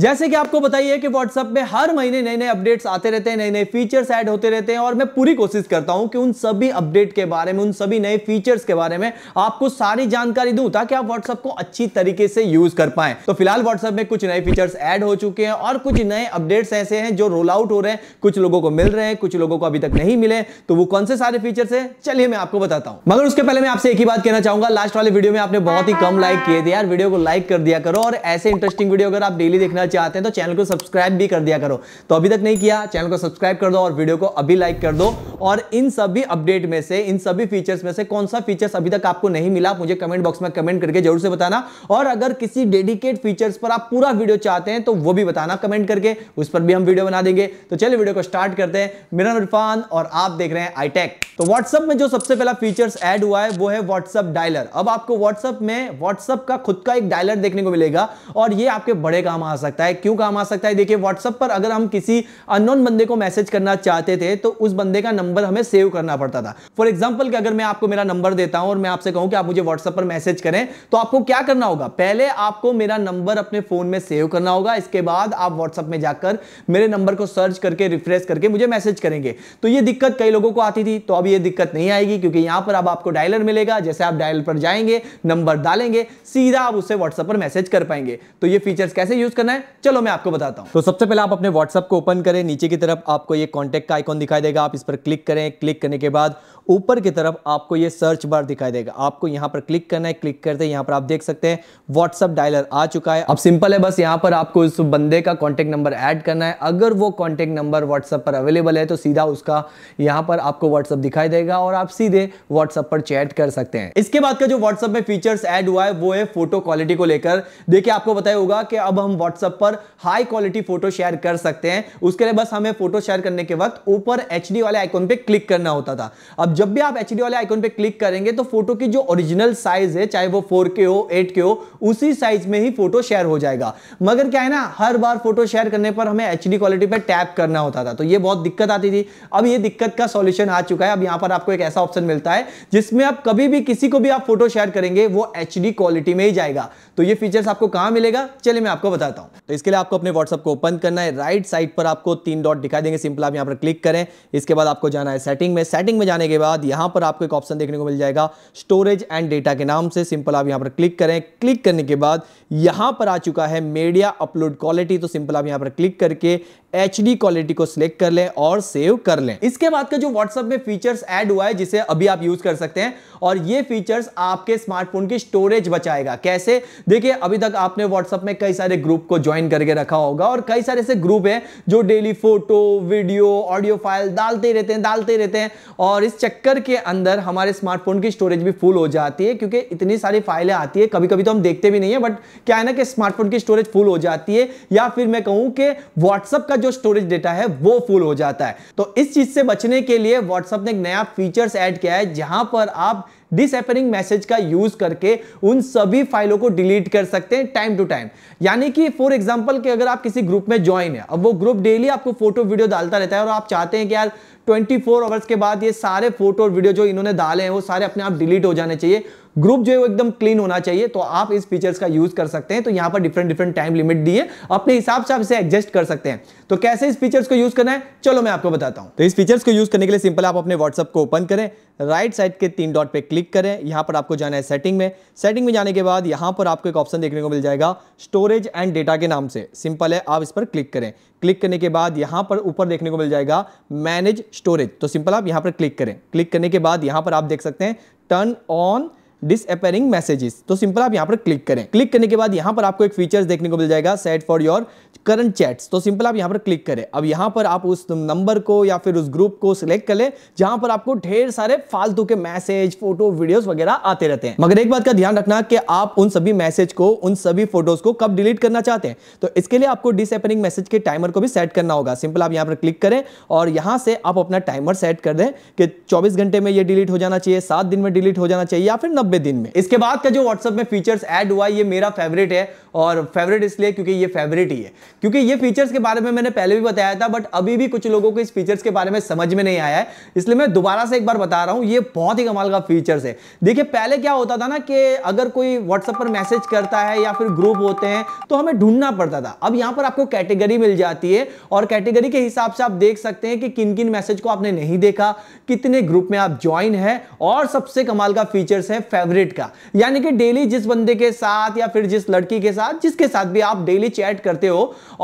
जैसे कि आपको बताइए कि WhatsApp में हर महीने नए नए अपडेट्स आते रहते हैं नए नए फीचर्स ऐड होते रहते हैं और मैं पूरी कोशिश करता हूं कि उन सभी अपडेट के बारे में उन सभी नए फीचर्स के बारे में आपको सारी जानकारी दूं ताकि आप WhatsApp को अच्छी तरीके से यूज कर पाए तो फिलहाल व्हाट्सएप में कुछ नए फीचर्स ऐड हो चुके हैं और कुछ नए अपडेट्स ऐसे हैं जो रोल आउट हो रहे हैं कुछ लोगों को मिल रहे हैं कुछ लोगों को अभी तक नहीं मिले तो वो कौन से सारे फीचर्स है चलिए मैं आपको बताता हूँ मगर उसके पहले मैं आपसे एक ही बात कहना चाहूंगा लास्ट वाले वीडियो में आपने बहुत ही कम लाइक किए थे यार वीडियो को लाइक कर दिया करो और ऐसे इंटरेस्टिंग वीडियो अगर आप डेली देखना होना चाहते हैं तो चैनल को सब्सक्राइब भी कर दिया करो तो अभी तक नहीं किया चैनल को सब्सक्राइब कर दो और वीडियो को अभी लाइक कर दो और इन सभी अपडेट में से इन सभी फीचर्स में से कौन सा फीचर्स अभी तक आपको नहीं मिला मुझे कमेंट बॉक्स में कमेंट करके जरूर से बताना और अगर किसी डेडिकेट फीचर्स पर आप पूरा वीडियो चाहते हैं तो वो भी बताना कमेंट करके उस पर भी हम वीडियो बना देंगे तो चलिए वीडियो को स्टार्ट करते हैं मेरा इरफान और आप देख रहे हैं आईटेक तो व्हाट्सएप में जो सबसे पहला फीचर्स ऐड हुआ है वो है व्हाट्सएप डायलर अब आपको व्हाट्सएप में व्हाट्सएप का खुद का एक डायलर देखने को मिलेगा और ये आपके बड़े काम आ सकते सकता है क्यों काम आ सकता है देखिए व्हाट्सअप पर अगर हम किसी अननोन बंदे को मैसेज करना चाहते थे तो उस बंदे का नंबर हमें सेव करना पड़ता था फॉर एग्जाम्पल कि अगर मैं आपको मेरा नंबर देता हूं और मैं आपसे कहूं कि आप मुझे व्हाट्सअप पर मैसेज करें तो आपको क्या करना होगा पहले आपको मेरा नंबर अपने फोन में सेव करना होगा इसके बाद आप व्हाट्सअप में जाकर मेरे नंबर को सर्च करके रिफ्रेश करके मुझे मैसेज करेंगे तो ये दिक्कत कई लोगों को आती थी तो अब ये दिक्कत नहीं आएगी क्योंकि यहां पर अब आपको डायलर मिलेगा जैसे आप डायल पर जाएंगे नंबर डालेंगे सीधा आप उसे व्हाट्सएप पर मैसेज कर पाएंगे तो ये फीचर्स कैसे यूज करना है चलो मैं आपको बताता हूं तो सबसे पहले आप अपने व्हाट्सएप को ओपन करें नीचे की तरफ आपको ये कॉन्टेक्ट का आइकॉन दिखाई देगा आप इस पर क्लिक करें क्लिक करने के बाद ऊपर की तरफ आपको ये सर्च बार दिखाई देगा आपको यहां पर क्लिक करना है क्लिक करते यहां पर आप देख सकते हैं व्हाट्सएप डायलर आ चुका है अब सिंपल है बस यहां पर आपको इस बंदे का कॉन्टेक्ट नंबर ऐड करना है अगर वो कॉन्टेक्ट नंबर व्हाट्सएप पर अवेलेबल है तो सीधा उसका यहां पर आपको व्हाट्सएप दिखाई देगा और आप सीधे व्हाट्सएप पर चैट कर सकते हैं इसके बाद का जो व्हाट्सएप में फीचर्स एड हुआ है वो है फोटो क्वालिटी को लेकर देखिए आपको बताया होगा कि अब हम व्हाट्सएप व्हाट्सएप पर हाई क्वालिटी फोटो शेयर कर सकते हैं उसके लिए बस हमें फोटो शेयर करने के वक्त ऊपर एच वाले आइकॉन पर क्लिक करना होता था अब जब भी आप एच वाले आइकॉन पर क्लिक करेंगे तो फोटो की जो ओरिजिनल साइज है चाहे वो फोर हो एट हो उसी साइज में ही फोटो शेयर हो जाएगा मगर क्या है ना हर बार फोटो शेयर करने पर हमें एच क्वालिटी पर टैप करना होता था तो ये बहुत दिक्कत आती थी अब ये दिक्कत का सॉल्यूशन आ चुका है अब यहां पर आपको एक ऐसा ऑप्शन मिलता है जिसमें आप कभी भी किसी को भी आप फोटो शेयर करेंगे वो एच क्वालिटी में ही जाएगा तो ये फीचर्स आपको कहां मिलेगा चलिए मैं आपको बताता हूं तो इसके लिए आपको अपने व्हाट्सअप को ओपन करना है राइट साइड पर आपको तीन डॉट दिखाई देंगे सिंपल आप यहाँ पर क्लिक करें इसके बाद आपको जाना है सेटिंग में सेटिंग में जाने के बाद यहाँ पर आपको एक ऑप्शन देखने को मिल जाएगा स्टोरेज एंड डेटा के नाम से सिंपल आप यहाँ पर क्लिक करें क्लिक करने के बाद यहाँ पर आ चुका है मीडिया अपलोड क्वालिटी तो सिंपल आप यहाँ पर क्लिक करके एच क्वालिटी को सिलेक्ट कर लें और सेव कर लें इसके बाद का जो व्हाट्सअप में फीचर्स ऐड हुआ है जिसे अभी आप यूज कर सकते हैं और ये फीचर्स आपके स्मार्टफोन की स्टोरेज बचाएगा कैसे देखिए अभी तक आपने व्हाट्सअप में कई सारे ग्रुप को ज्वाइन ज्वाइन करके रखा होगा और कई सारे ऐसे ग्रुप है जो daily photo video audio file डालते रहते हैं डालते रहते हैं और इस चक्कर के अंदर हमारे स्मार्टफोन की स्टोरेज भी फुल हो जाती है क्योंकि इतनी सारी फाइलें आती है कभी कभी तो हम देखते भी नहीं है बट क्या है ना कि स्मार्टफोन की स्टोरेज फुल हो जाती है या फिर मैं कहूं कि व्हाट्सअप का जो स्टोरेज डेटा है वो फुल हो जाता है तो इस चीज से बचने के लिए व्हाट्सअप ने एक नया फीचर्स ऐड किया है जहां पर आप डिसअपेयरिंग मैसेज का यूज करके उन सभी फाइलों को डिलीट कर सकते हैं टाइम टू टाइम यानी कि फॉर एग्जाम्पल कि अगर आप किसी ग्रुप में ज्वाइन है अब वो ग्रुप डेली आपको फोटो वीडियो डालता रहता है और आप चाहते हैं कि यार 24 आवर्स के बाद ये सारे फोटो और वीडियो जो इन्होंने डाले हैं वो सारे अपने आप डिलीट हो जाने चाहिए ग्रुप जो है वो एकदम क्लीन होना चाहिए तो आप इस फीचर्स का यूज कर सकते हैं तो यहाँ पर डिफरेंट डिफरेंट टाइम लिमिट दी है अपने हिसाब से आप इसे एडजस्ट कर सकते हैं तो कैसे इस फीचर्स को यूज करना है चलो मैं आपको बताता हूँ तो इस फीचर्स को यूज करने के लिए सिंपल आप अपने व्हाट्सअप को ओपन करें राइट साइड के तीन डॉट पे क्लिक करें यहाँ पर आपको जाना है सेटिंग में सेटिंग में जाने के बाद यहाँ पर आपको एक ऑप्शन देखने को मिल जाएगा स्टोरेज एंड डेटा के नाम से सिंपल है आप इस पर क्लिक करें क्लिक करने के बाद यहां पर ऊपर देखने को मिल जाएगा मैनेज स्टोरेज तो सिंपल आप यहां पर क्लिक करें क्लिक करने के बाद यहां पर आप देख सकते हैं टर्न ऑन डिसअपेयरिंग मैसेजेस तो सिंपल आप यहाँ पर क्लिक करें क्लिक करने के बाद यहाँ पर आपको एक फीचर्स देखने को मिल जाएगा set for your current chats तो सिंपल आप यहाँ पर क्लिक करें अब यहाँ पर आप उस नंबर को या फिर उस ग्रुप को सिलेक्ट कर लें जहाँ पर आपको ढेर सारे फालतू के मैसेज फोटो वीडियोस वगैरह आते रहते हैं मगर एक बात का ध्यान रखना कि आप उन सभी मैसेज को उन सभी फोटोज को कब डिलीट करना चाहते हैं तो इसके लिए आपको डिसअपेयरिंग मैसेज के टाइमर को भी सेट करना होगा सिंपल आप यहाँ पर क्लिक करें और यहाँ से आप अपना टाइमर सेट कर दें कि चौबीस घंटे में ये डिलीट हो जाना चाहिए सात दिन में डिलीट हो जाना चाहिए या फिर नब्बे नब्बे दिन में इसके बाद का जो व्हाट्सएप में फीचर्स ऐड हुआ ये मेरा फेवरेट है और फेवरेट इसलिए क्योंकि ये फेवरेट ही है क्योंकि ये फीचर्स के बारे में मैंने पहले भी बताया था बट अभी भी कुछ लोगों को इस फीचर्स के बारे में समझ में नहीं आया है इसलिए मैं दोबारा से एक बार बता रहा हूँ ये बहुत ही कमाल का फीचर्स है देखिए पहले क्या होता था ना कि अगर कोई व्हाट्सएप पर मैसेज करता है या फिर ग्रुप होते हैं तो हमें ढूंढना पड़ता था अब यहाँ पर आपको कैटेगरी मिल जाती है और कैटेगरी के हिसाब से आप देख सकते हैं कि किन किन मैसेज को आपने नहीं देखा कितने ग्रुप में आप ज्वाइन है और सबसे कमाल का फीचर्स है फेवरेट का यानी कि डेली जिस बंदे के साथ या फिर जिस लड़की के साथ जिसके साथ भी आप डेली चैट करते हो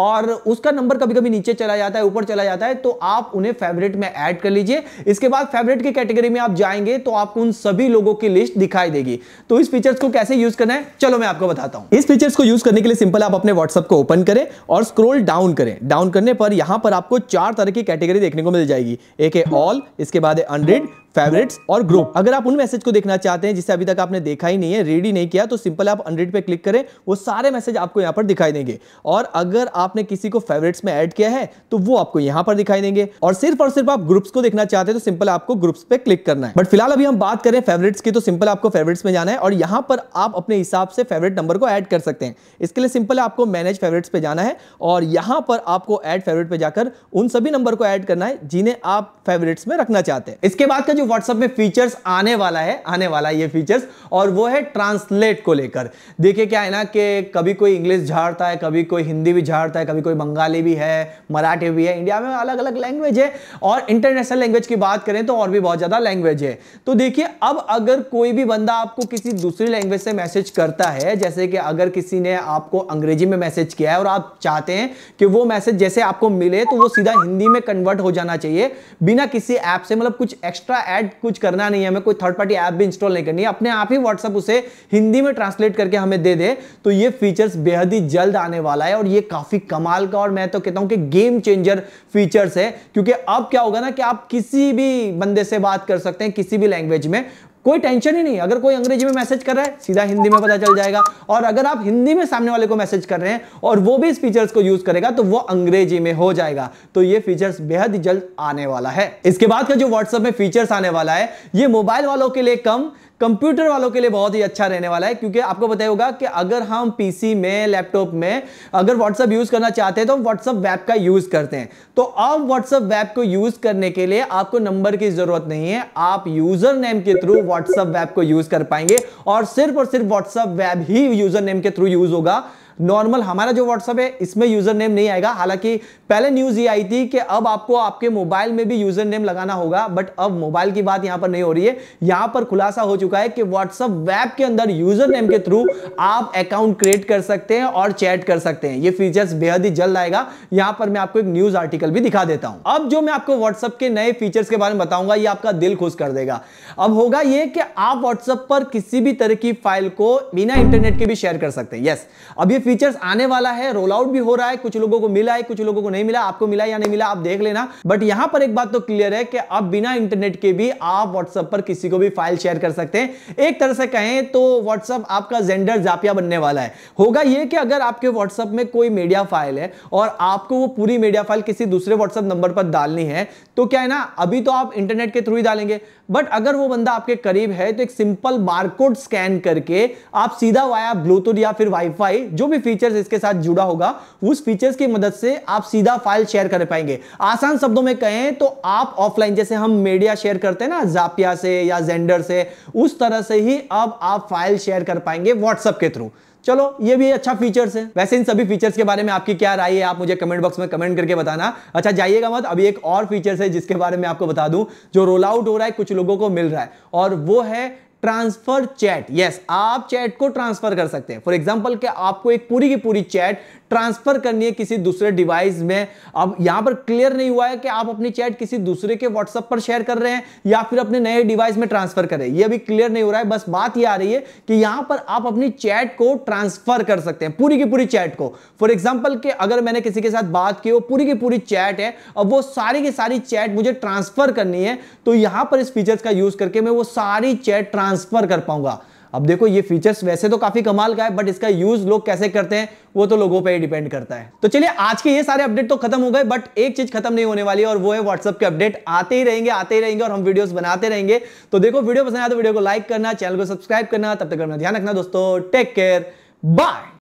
और उसका नंबर कभी कभी नीचे चला जाता है ऊपर चला जाता है तो आप उन्हें फेवरेट में ऐड कर लीजिए इसके बाद फेवरेट की कैटेगरी में आप जाएंगे तो आपको उन सभी लोगों की लिस्ट दिखाई देगी तो इस फीचर्स को कैसे यूज करना है चलो मैं आपको बताता हूं इस फीचर्स को यूज करने के लिए सिंपल आप अपने व्हाट्सएप को ओपन करें और स्क्रोल डाउन करें डाउन करने पर यहां पर आपको चार तरह की कैटेगरी देखने को मिल जाएगी एक है ऑल इसके बाद है अनरीड फेवरेट्स और ग्रुप अगर आप उन मैसेज को देखना चाहते हैं जिसे अभी तक आपने देखा ही नहीं है रेडी नहीं किया तो सिंपल आप हंड्रेड पे क्लिक करें वो सारे मैसेज आपको यहाँ पर दिखाई देंगे और अगर आपने किसी को फेवरेट्स में ऐड किया है तो वो आपको यहाँ पर दिखाई देंगे और सिर्फ और सिर्फ आप ग्रुप्स को देखना चाहते हैं तो सिंपल आपको ग्रुप्स पे क्लिक करना है बट फिलहाल अभी हम बात करें फेवरेट्स की तो सिंपल आपको फेवरेट्स में जाना है और यहाँ पर आप अपने हिसाब से फेवरेट नंबर को ऐड कर सकते हैं इसके लिए सिंपल आपको मैनेज फेवरेट्स पे जाना है और यहाँ पर आपको एड फेवरेट पे जाकर उन सभी नंबर को एड करना है जिन्हें आप फेवरेट्स में रखना चाहते हैं इसके बाद का जो व्हाट्सएप में फीचर्स आने वाला है आने वाला है ये फीचर्स और वो है ट्रांसलेट को लेकर देखिए क्या है ना कि कभी कोई इंग्लिश झाड़ता है कभी कोई हिंदी भी झाड़ता है कभी कोई बंगाली भी है मराठी भी है इंडिया में अलग अलग लैंग्वेज है और इंटरनेशनल लैंग्वेज की बात करें तो और भी बहुत ज़्यादा लैंग्वेज है तो देखिए अब अगर कोई भी बंदा आपको किसी दूसरी लैंग्वेज से मैसेज करता है जैसे कि अगर किसी ने आपको अंग्रेजी में मैसेज किया है और आप चाहते हैं कि वो मैसेज जैसे आपको मिले तो वो सीधा हिंदी में कन्वर्ट हो जाना चाहिए बिना किसी ऐप से मतलब कुछ एक्स्ट्रा ऐड कुछ करना नहीं है हमें कोई थर्ड पार्टी ऐप भी इंस्टॉल नहीं करनी है अपने आप ही व्हाट्सअप उसे हिंदी में ट्रांसलेट करके हमें दे दे तो ये फीचर्स बेहद ही जल्द आने वाला है और ये काफी कमाल का और मैं तो कहता हूँ कि गेम चेंजर फीचर्स है क्योंकि अब क्या होगा ना कि आप किसी भी बंदे से बात कर सकते हैं किसी भी लैंग्वेज में कोई टेंशन ही नहीं अगर कोई अंग्रेजी में मैसेज कर रहा है सीधा हिंदी में पता चल जाएगा और अगर आप हिंदी में सामने वाले को मैसेज कर रहे हैं और वो भी इस फीचर्स को यूज करेगा तो वो अंग्रेजी में हो जाएगा तो ये फीचर्स बेहद जल्द आने वाला है इसके बाद का जो व्हाट्सएप में फीचर्स आने वाला है ये मोबाइल वालों के लिए कम कंप्यूटर वालों के लिए बहुत ही अच्छा रहने वाला है क्योंकि आपको बताया होगा कि अगर हम पीसी में लैपटॉप में अगर व्हाट्सअप यूज करना चाहते हैं तो हम व्हाट्सअप वेब का यूज करते हैं तो अब व्हाट्सअप वेब को यूज करने के लिए आपको नंबर की जरूरत नहीं है आप यूजर नेम के थ्रू व्हाट्सअप वेब को यूज कर पाएंगे और सिर्फ और सिर्फ व्हाट्सअप वेब ही यूजर नेम के थ्रू यूज होगा नॉर्मल हमारा जो व्हाट्सअप है इसमें यूजर नेम नहीं आएगा हालांकि पहले न्यूज ये आई थी कि अब आपको आपके मोबाइल में भी यूजर नेम लगाना होगा बट अब मोबाइल की बात यहां पर नहीं हो रही है यहां पर खुलासा हो चुका है कि व्हाट्सअप वेब के अंदर यूजर नेम के थ्रू आप अकाउंट क्रिएट कर सकते हैं और चैट कर सकते हैं ये फीचर्स बेहद ही जल्द आएगा यहां पर मैं आपको एक न्यूज आर्टिकल भी दिखा देता हूं अब जो मैं आपको व्हाट्सअप के नए फीचर्स के बारे में बताऊंगा ये आपका दिल खुश कर देगा अब होगा ये कि आप व्हाट्सएप पर किसी भी तरह की फाइल को बिना इंटरनेट के भी शेयर कर सकते हैं यस अब ये फीचर्स आने वाला है रोल आउट भी हो रहा है कुछ लोगों को मिला है कुछ लोगों को नहीं मिला आपको मिला या नहीं मिला आप देख लेना बट यहां पर एक बात तो क्लियर है कि अब बिना इंटरनेट के भी आप व्हाट्सएप पर किसी को भी फाइल शेयर कर सकते हैं एक तरह से कहें तो व्हाट्सएप आपका जेंडर जापिया बनने वाला है होगा यह कि अगर आपके व्हाट्सएप में कोई मीडिया फाइल है और आपको वो पूरी मीडिया फाइल किसी दूसरे व्हाट्सएप नंबर पर डालनी है तो क्या है ना अभी तो आप इंटरनेट के थ्रू ही डालेंगे बट अगर वो बंदा आपके करीब है तो एक सिंपल बारकोड स्कैन करके आप सीधा वाया ब्लूटूथ या फिर वाईफाई जो भी भी फीचर्स इसके साथ जुड़ा होगा उस फीचर्स की मदद से आप सीधा फाइल शेयर कर पाएंगे आसान शब्दों में कहें तो आप ऑफलाइन जैसे हम मीडिया शेयर करते हैं ना जापिया से या जेंडर से उस तरह से ही अब आप फाइल शेयर कर पाएंगे व्हाट्सएप के थ्रू चलो ये भी अच्छा फीचर्स है वैसे इन सभी फीचर्स के बारे में आपकी क्या राय है आप मुझे कमेंट बॉक्स में कमेंट करके बताना अच्छा जाइएगा मत अभी एक और फीचर्स है जिसके बारे में आपको बता दूं जो रोल आउट हो रहा है कुछ लोगों को मिल रहा है और वो है ट्रांसफर चैट यस आप चैट को ट्रांसफर कर सकते हैं फॉर एग्जाम्पल क्या आपको एक पूरी की पूरी चैट ट्रांसफर करनी है किसी दूसरे डिवाइस में अब यहां पर क्लियर नहीं हुआ है कि आप अपनी चैट किसी दूसरे के व्हाट्सएप पर शेयर कर रहे हैं या फिर अपने नए डिवाइस में ट्रांसफर करें यह भी क्लियर नहीं हो रहा है बस बात यह आ रही है कि यहां पर आप अपनी चैट को ट्रांसफर कर सकते हैं पूरी की पूरी चैट को फॉर एग्जाम्पल के अगर मैंने किसी के साथ बात की वो पूरी की पूरी चैट है अब वो सारी की सारी चैट मुझे ट्रांसफर करनी है तो यहां पर इस फीचर्स का यूज करके मैं वो सारी चैट ट्रांसफर कर पाऊंगा अब देखो ये फीचर्स वैसे तो काफी कमाल का है बट इसका यूज लोग कैसे करते हैं वो तो लोगों पर डिपेंड करता है तो चलिए आज के ये सारे अपडेट तो खत्म हो गए बट एक चीज खत्म नहीं होने वाली और वो है व्हाट्सअप के अपडेट आते ही रहेंगे आते ही रहेंगे और हम वीडियोस बनाते रहेंगे तो देखो वीडियो पसंद आया तो वीडियो को लाइक करना चैनल को सब्सक्राइब करना तब तक अपना ध्यान रखना दोस्तों टेक केयर बाय